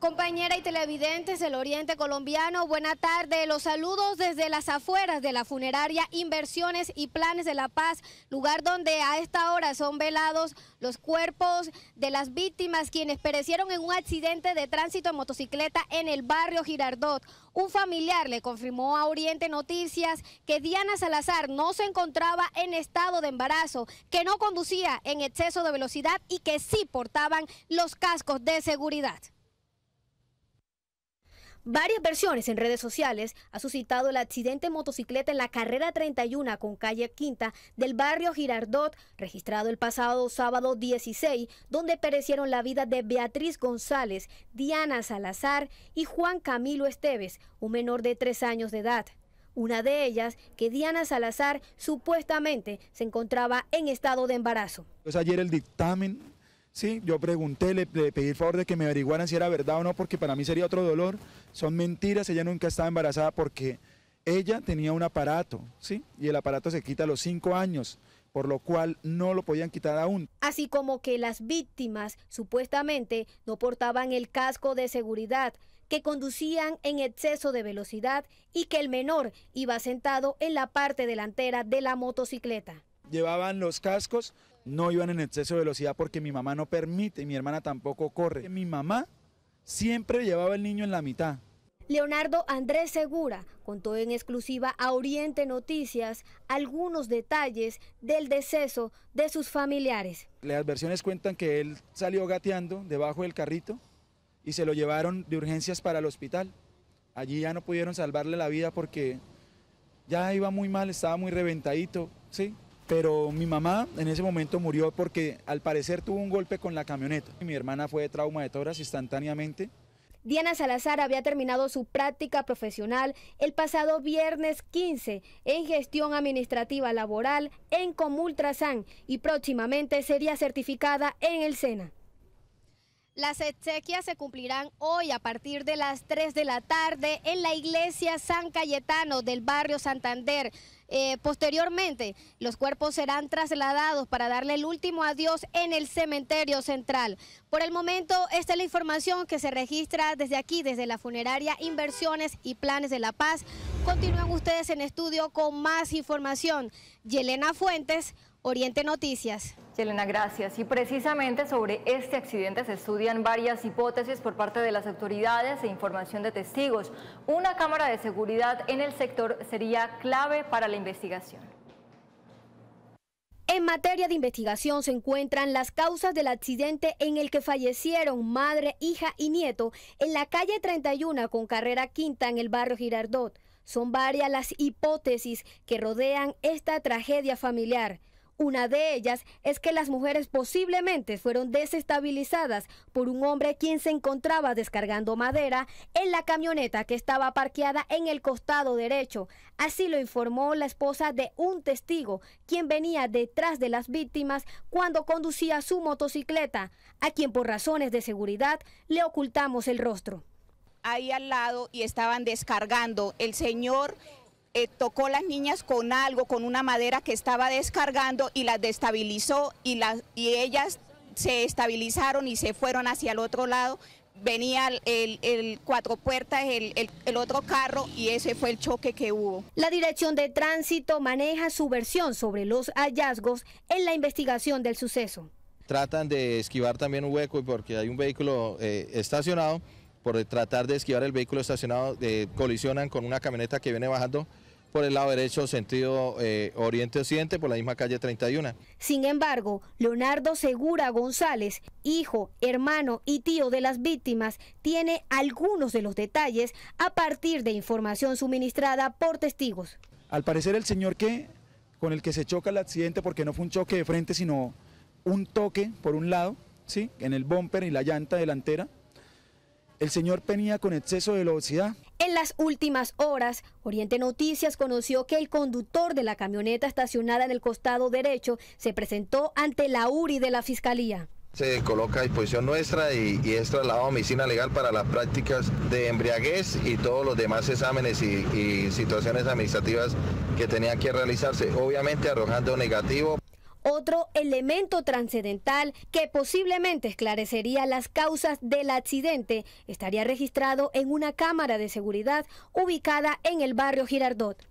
Compañera y televidentes del Oriente Colombiano, buena tarde. Los saludos desde las afueras de la funeraria Inversiones y Planes de la Paz, lugar donde a esta hora son velados los cuerpos de las víctimas quienes perecieron en un accidente de tránsito en motocicleta en el barrio Girardot. Un familiar le confirmó a Oriente Noticias que Diana Salazar no se encontraba en estado de embarazo, que no conducía en exceso de velocidad y que sí portaban los cascos de seguridad. Varias versiones en redes sociales ha suscitado el accidente motocicleta en la carrera 31 con calle Quinta del barrio Girardot, registrado el pasado sábado 16, donde perecieron la vida de Beatriz González, Diana Salazar y Juan Camilo Esteves, un menor de tres años de edad. Una de ellas, que Diana Salazar supuestamente se encontraba en estado de embarazo. Pues ayer el dictamen Sí, yo pregunté, le, pedí el favor de que me averiguaran si era verdad o no, porque para mí sería otro dolor. Son mentiras, ella nunca estaba embarazada porque ella tenía un aparato, ¿sí? Y el aparato se quita a los cinco años, por lo cual no lo podían quitar aún. Así como que las víctimas supuestamente no portaban el casco de seguridad, que conducían en exceso de velocidad y que el menor iba sentado en la parte delantera de la motocicleta llevaban los cascos, no iban en exceso de velocidad porque mi mamá no permite y mi hermana tampoco corre. Mi mamá siempre llevaba el niño en la mitad. Leonardo Andrés Segura contó en exclusiva a Oriente Noticias algunos detalles del deceso de sus familiares. Las versiones cuentan que él salió gateando debajo del carrito y se lo llevaron de urgencias para el hospital. Allí ya no pudieron salvarle la vida porque ya iba muy mal, estaba muy reventadito, ¿sí? pero mi mamá en ese momento murió porque al parecer tuvo un golpe con la camioneta. Mi hermana fue de trauma de toras instantáneamente. Diana Salazar había terminado su práctica profesional el pasado viernes 15 en gestión administrativa laboral en Comultrasan y próximamente sería certificada en el SENA. Las exequias se cumplirán hoy a partir de las 3 de la tarde en la iglesia San Cayetano del barrio Santander. Eh, posteriormente, los cuerpos serán trasladados para darle el último adiós en el cementerio central. Por el momento, esta es la información que se registra desde aquí, desde la funeraria Inversiones y Planes de la Paz. Continúan ustedes en estudio con más información. Yelena Fuentes, Oriente Noticias. Yelena, gracias. Y precisamente sobre este accidente se estudian varias hipótesis por parte de las autoridades e información de testigos. Una cámara de seguridad en el sector sería clave para la investigación. En materia de investigación se encuentran las causas del accidente en el que fallecieron madre, hija y nieto en la calle 31 con carrera quinta en el barrio Girardot. Son varias las hipótesis que rodean esta tragedia familiar. Una de ellas es que las mujeres posiblemente fueron desestabilizadas por un hombre quien se encontraba descargando madera en la camioneta que estaba parqueada en el costado derecho. Así lo informó la esposa de un testigo, quien venía detrás de las víctimas cuando conducía su motocicleta, a quien por razones de seguridad le ocultamos el rostro. Ahí al lado y estaban descargando. El señor eh, tocó las niñas con algo, con una madera que estaba descargando y las destabilizó y, las, y ellas se estabilizaron y se fueron hacia el otro lado. Venía el, cuatro puertas, el, otro carro y ese fue el choque que hubo. La Dirección de Tránsito maneja su versión sobre los hallazgos en la investigación del suceso. Tratan de esquivar también un hueco porque hay un vehículo eh, estacionado por tratar de esquivar el vehículo estacionado, eh, colisionan con una camioneta que viene bajando por el lado derecho, sentido eh, oriente-occidente, por la misma calle 31. Sin embargo, Leonardo Segura González, hijo, hermano y tío de las víctimas, tiene algunos de los detalles a partir de información suministrada por testigos. Al parecer el señor que con el que se choca el accidente, porque no fue un choque de frente, sino un toque por un lado, ¿sí? en el bumper y la llanta delantera, el señor tenía con exceso de velocidad. En las últimas horas, Oriente Noticias conoció que el conductor de la camioneta estacionada en el costado derecho se presentó ante la URI de la Fiscalía. Se coloca a disposición nuestra y, es trasladado a medicina legal para las prácticas de embriaguez y todos los demás exámenes y situaciones administrativas que tenían que realizarse, obviamente arrojando negativo otro elemento trascendental que posiblemente esclarecería las causas del accidente estaría registrado en una cámara de seguridad ubicada en el barrio Girardot.